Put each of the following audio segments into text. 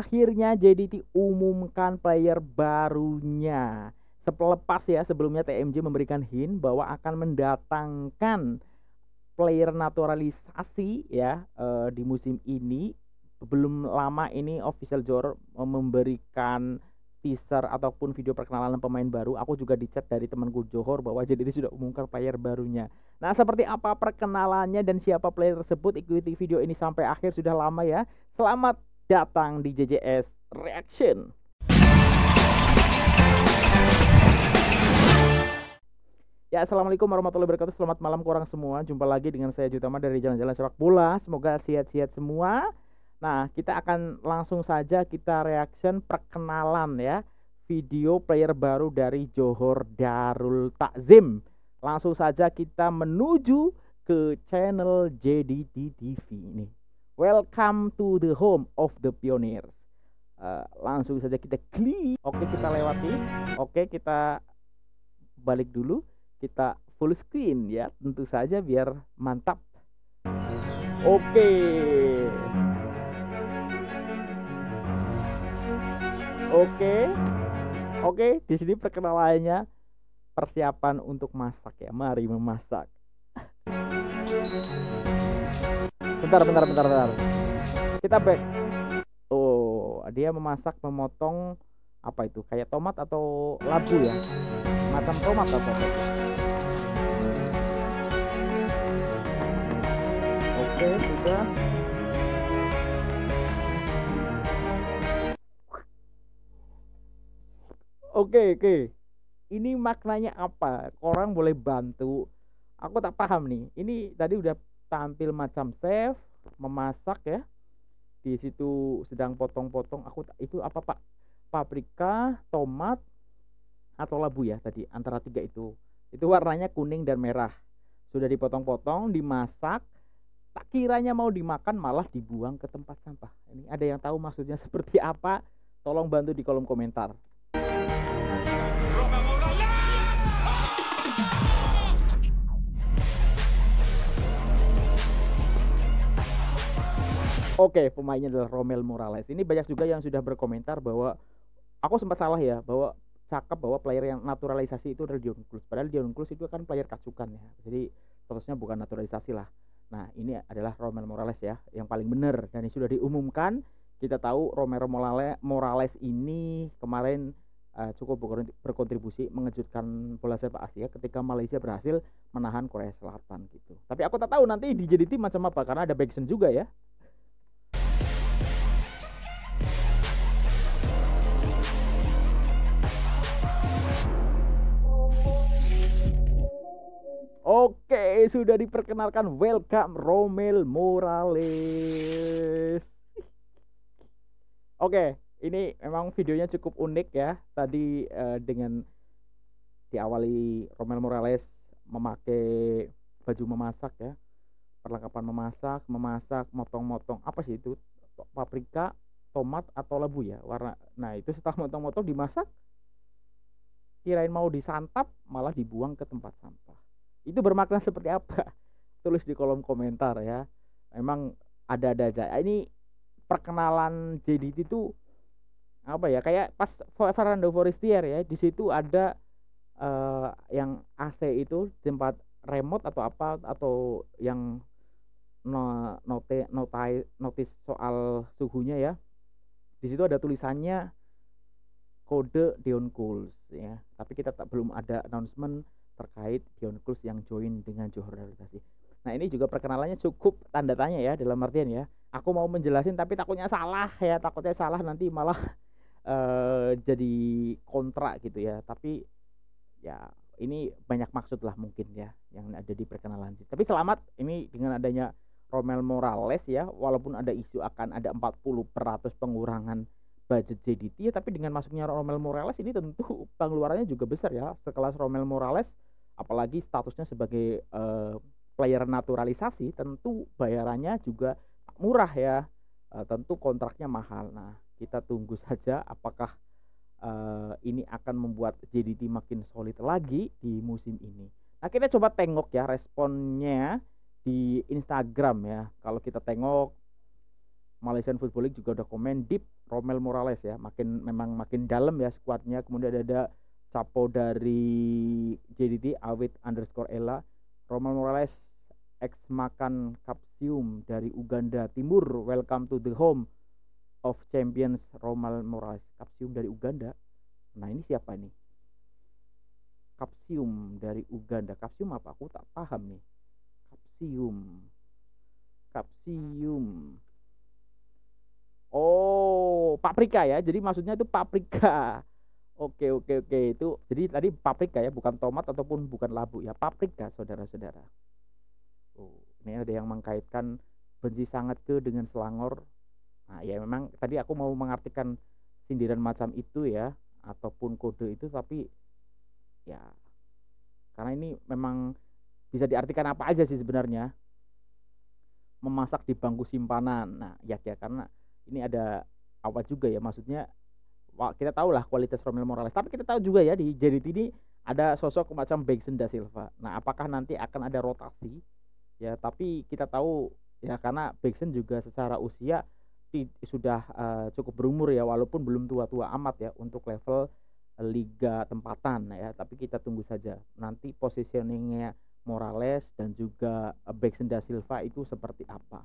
akhirnya JDT umumkan player barunya. Selepas ya sebelumnya TMJ memberikan hint bahwa akan mendatangkan player naturalisasi ya uh, di musim ini belum lama ini official Jor eh, memberikan teaser ataupun video perkenalan pemain baru aku juga dicat dari temanku Johor bahwa JDT sudah umumkan player barunya nah seperti apa perkenalannya dan siapa player tersebut ikuti video ini sampai akhir sudah lama ya selamat datang di JJS Reaction. Ya, assalamualaikum warahmatullahi wabarakatuh. Selamat malam kurang semua. Jumpa lagi dengan saya Jutama dari Jalan-Jalan Sepak Bola. Semoga sehat-sehat semua. Nah, kita akan langsung saja kita reaction perkenalan ya video player baru dari Johor Darul Takzim. Langsung saja kita menuju ke channel JDT TV ini. Welcome to the home of the pioneers. Uh, langsung saja kita klik. Oke, kita lewati. Oke, kita balik dulu. Kita full screen ya, tentu saja biar mantap. Oke. Oke. Oke, di sini perkenalannya persiapan untuk masak ya. Mari memasak bentar bentar bentar bentar kita back oh dia memasak memotong apa itu kayak tomat atau labu ya macam tomat atau apa oke sudah oke oke ini maknanya apa orang boleh bantu aku tak paham nih ini tadi udah tampil macam chef memasak ya di situ sedang potong-potong aku itu apa pak paprika tomat atau labu ya tadi antara tiga itu itu warnanya kuning dan merah sudah dipotong-potong dimasak tak kiranya mau dimakan malah dibuang ke tempat sampah ini ada yang tahu maksudnya seperti apa tolong bantu di kolom komentar Oke, okay, pemainnya adalah Romel Morales. Ini banyak juga yang sudah berkomentar bahwa aku sempat salah ya, bahwa cakap bahwa player yang naturalisasi itu adalah Dion Cruz. Padahal Dion Cruz itu kan player kacukan ya. Jadi statusnya bukan naturalisasi lah. Nah, ini adalah Romel Morales ya, yang paling benar dan ini sudah diumumkan. Kita tahu Romero Morales ini kemarin uh, cukup berkontribusi mengejutkan bola sepak Asia ketika Malaysia berhasil menahan Korea Selatan gitu. Tapi aku tak tahu nanti di JDT macam apa karena ada Bagson juga ya. E sudah diperkenalkan welcome Romel Morales. Oke, ini memang videonya cukup unik ya. Tadi uh, dengan diawali Romel Morales memakai baju memasak ya. Perlengkapan memasak, memasak, motong-motong apa sih itu? Paprika, tomat atau labu ya warna. Nah, itu setelah motong-motong dimasak kirain mau disantap malah dibuang ke tempat sampah itu bermakna seperti apa tulis di kolom komentar ya memang ada-ada aja ah, ini perkenalan JDT itu apa ya kayak pas Fernando Forestier ya di situ ada uh, yang AC itu tempat remote atau apa atau yang no, note notai notis soal suhunya ya di situ ada tulisannya kode Dion Cools ya tapi kita tak belum ada announcement terkait Dion Cruz yang join dengan Johor Darul Nah ini juga perkenalannya cukup tanda tanya ya dalam artian ya. Aku mau menjelasin tapi takutnya salah ya, takutnya salah nanti malah uh, jadi kontrak gitu ya. Tapi ya ini banyak maksud lah mungkin ya yang ada di perkenalan sih. Tapi selamat ini dengan adanya Romel Morales ya, walaupun ada isu akan ada 40 peratus pengurangan budget JDT ya, tapi dengan masuknya Romel Morales ini tentu pengeluarannya juga besar ya. Sekelas Romel Morales apalagi statusnya sebagai uh, player naturalisasi tentu bayarannya juga murah ya uh, tentu kontraknya mahal nah kita tunggu saja apakah uh, ini akan membuat JDT makin solid lagi di musim ini nah kita coba tengok ya responnya di Instagram ya kalau kita tengok Malaysian Football League juga udah komen deep Romel Morales ya makin memang makin dalam ya skuadnya kemudian ada, ada Capo dari JDT Awit underscore Ella Roman Morales ex makan kapsium dari Uganda Timur welcome to the home of champions Roman Morales kapsium dari Uganda nah ini siapa nih kapsium dari Uganda kapsium apa aku tak paham nih kapsium kapsium oh paprika ya jadi maksudnya itu paprika Oke oke oke itu jadi tadi paprika ya bukan tomat ataupun bukan labu ya paprika saudara-saudara. Oh ini ada yang mengkaitkan benci sangat ke dengan Selangor. Nah ya memang tadi aku mau mengartikan sindiran macam itu ya ataupun kode itu tapi ya karena ini memang bisa diartikan apa aja sih sebenarnya memasak di bangku simpanan nah ya ya karena ini ada apa juga ya maksudnya kita tahu lah kualitas Romel Morales tapi kita tahu juga ya di JDT ini ada sosok macam Benson da Silva nah apakah nanti akan ada rotasi ya tapi kita tahu ya karena Benson juga secara usia sudah uh, cukup berumur ya walaupun belum tua-tua amat ya untuk level eh, liga tempatan ya tapi kita tunggu saja nanti positioningnya Morales dan juga eh, Bexen da Silva itu seperti apa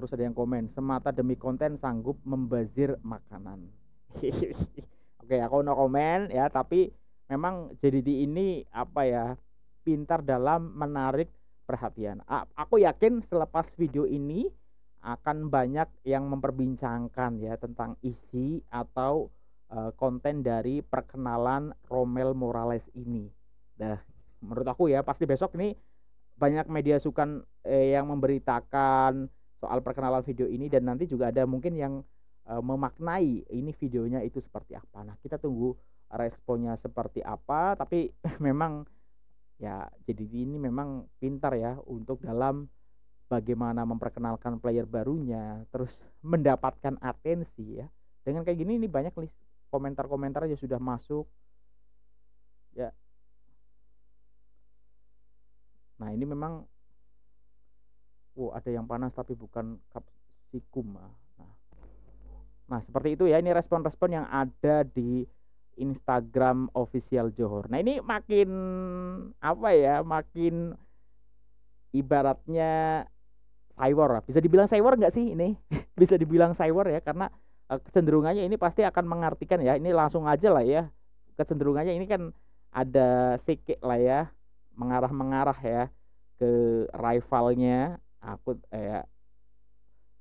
Terus ada yang komen, semata demi konten sanggup membazir makanan. Oke, aku no komen ya, tapi memang JDT ini apa ya, pintar dalam menarik perhatian. Aku yakin selepas video ini akan banyak yang memperbincangkan ya tentang isi atau uh, konten dari perkenalan Romel Morales ini. Nah, menurut aku ya pasti besok nih banyak media sukan eh, yang memberitakan soal perkenalan video ini dan nanti juga ada mungkin yang e, memaknai ini videonya itu seperti apa. Nah, kita tunggu responnya seperti apa, tapi memang ya jadi ini memang pintar ya untuk dalam bagaimana memperkenalkan player barunya, terus mendapatkan atensi ya. Dengan kayak gini ini banyak komentar-komentar aja sudah masuk. Ya. Nah, ini memang oh ada yang panas tapi bukan capsicum ah. nah nah seperti itu ya ini respon-respon yang ada di Instagram official Johor. Nah ini makin apa ya, makin ibaratnya cyber. Ah. Bisa dibilang cyber nggak sih ini? Bisa dibilang cyber ya karena eh, kecenderungannya ini pasti akan mengartikan ya. Ini langsung aja lah ya. Kecenderungannya ini kan ada sikit lah ya, mengarah mengarah ya ke rivalnya aku eh,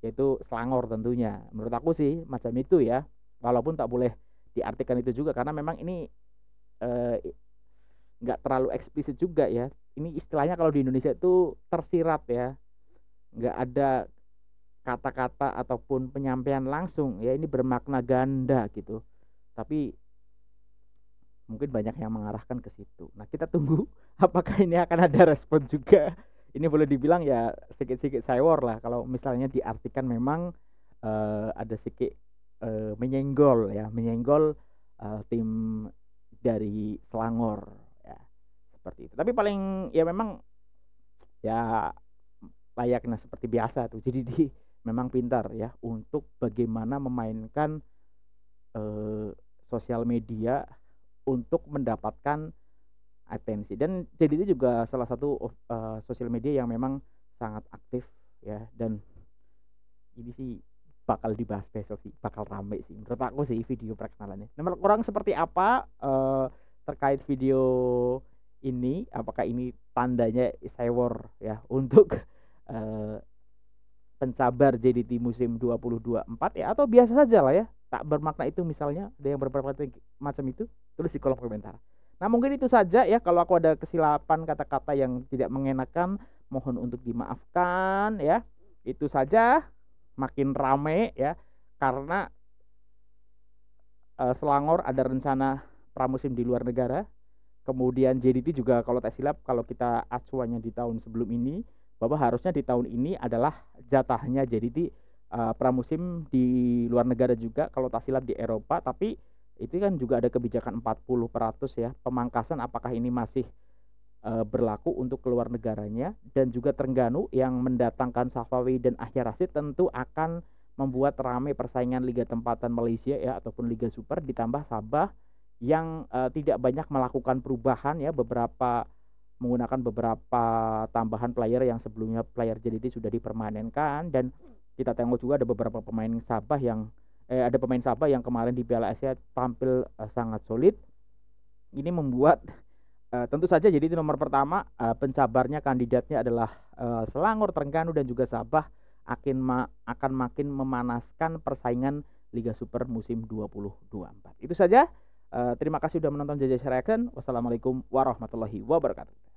yaitu Selangor tentunya. Menurut aku sih macam itu ya. Walaupun tak boleh diartikan itu juga karena memang ini eh, nggak eh, terlalu eksplisit juga ya. Ini istilahnya kalau di Indonesia itu tersirat ya. Nggak ada kata-kata ataupun penyampaian langsung ya ini bermakna ganda gitu. Tapi mungkin banyak yang mengarahkan ke situ. Nah, kita tunggu apakah ini akan ada respon juga ini boleh dibilang ya sedikit-sedikit sayur lah kalau misalnya diartikan memang uh, ada sedikit uh, eh, menyenggol ya menyenggol uh, tim dari Selangor ya seperti itu tapi paling ya memang ya layaknya seperti biasa tuh jadi di memang pintar ya untuk bagaimana memainkan uh, sosial media untuk mendapatkan atensi dan JDT juga salah satu uh, eh, sosial media yang memang sangat aktif ya dan ini sih bakal dibahas besok sih bakal rame sih menurut aku sih video perkenalannya nomor nah, kurang seperti apa uh, terkait video ini apakah ini tandanya sewor ya untuk uh, pencabar JDT musim 2024 ya atau biasa saja lah ya tak bermakna itu misalnya ada yang berpendapat macam itu tulis di kolom komentar Nah mungkin itu saja ya kalau aku ada kesilapan kata-kata yang tidak mengenakan mohon untuk dimaafkan ya. Itu saja makin rame ya karena uh, Selangor ada rencana pramusim di luar negara. Kemudian JDT juga kalau tak silap kalau kita acuannya di tahun sebelum ini bahwa harusnya di tahun ini adalah jatahnya JDT uh, eh, pramusim di luar negara juga kalau tak silap di Eropa tapi itu kan juga ada kebijakan 40 peratus ya pemangkasan apakah ini masih e, berlaku untuk keluar negaranya dan juga Terengganu yang mendatangkan Safawi dan Ahyarasi tentu akan membuat ramai persaingan liga tempatan Malaysia ya ataupun liga super ditambah Sabah yang e, tidak banyak melakukan perubahan ya beberapa menggunakan beberapa tambahan player yang sebelumnya player JDT sudah dipermanenkan dan kita tengok juga ada beberapa pemain Sabah yang eh, ada pemain Sabah yang kemarin di Piala Asia tampil eh, sangat solid. Ini membuat eh, tentu saja jadi di nomor pertama eh, pencabarnya kandidatnya adalah eh, Selangor, Terengganu dan juga Sabah akan ma akan makin memanaskan persaingan Liga Super musim 2024. Itu saja. Eh, terima kasih sudah menonton Jajah Reaction. Wassalamualaikum warahmatullahi wabarakatuh.